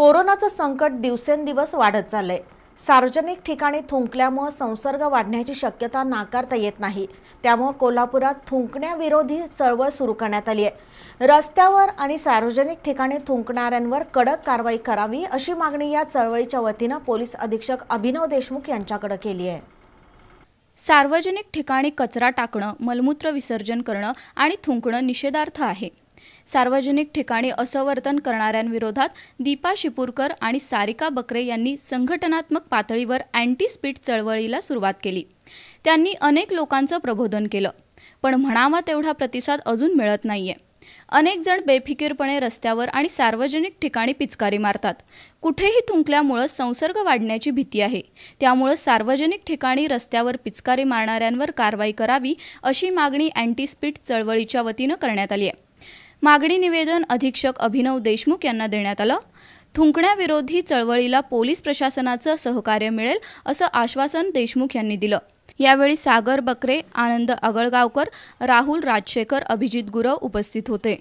कोरोनाचं संकट दिवसेंदिवस वाढत चाललंय सार्वजनिक ठिकाणी थुंकल्यामुळं संसर्ग वाढण्याची शक्यता नाकारता येत नाही त्यामुळं कोल्हापुरात थुंकण्याविरोधी चळवळ सुरू करण्यात आली आहे रस्त्यावर आणि सार्वजनिक ठिकाणी थुंकणाऱ्यांवर कडक कारवाई करावी अशी मागणी या चळवळीच्या वतीनं पोलीस अधीक्षक अभिनव देशमुख यांच्याकडे केली आहे सार्वजनिक ठिकाणी कचरा टाकणं मलमूत्र विसर्जन करणं आणि थुंकणं निषेधार्थ आहे सार्वजनिक ठिकाणी असवर्तन करणाऱ्यांविरोधात दीपा शिपूरकर आणि सारिका बकरे यांनी संघटनात्मक पातळीवर अँटी स्पीड चळवळीला सुरुवात केली त्यांनी अनेक लोकांचं प्रबोधन केलं पण म्हणावा तेवढा प्रतिसाद अजून मिळत नाहीये अनेक जण बेफिकीरपणे रस्त्यावर आणि सार्वजनिक ठिकाणी पिचकारी मारतात कुठेही थुंकल्यामुळं संसर्ग वाढण्याची भीती आहे त्यामुळं सार्वजनिक ठिकाणी रस्त्यावर पिचकारी मारणाऱ्यांवर कारवाई करावी अशी मागणी अँटी स्पीड चळवळीच्या वतीनं करण्यात आली आहे मागणी निवेदन अधीक्षक अभिनव देशमुख यांना देण्यात आलं थुंकण्याविरोधी चळवळीला पोलीस प्रशासनाचं सहकार्य मिळेल असं आश्वासन देशमुख यांनी दिलं यावेळी सागर बकरे आनंद आगळगावकर राहुल राजशेखर अभिजित गुरव उपस्थित होते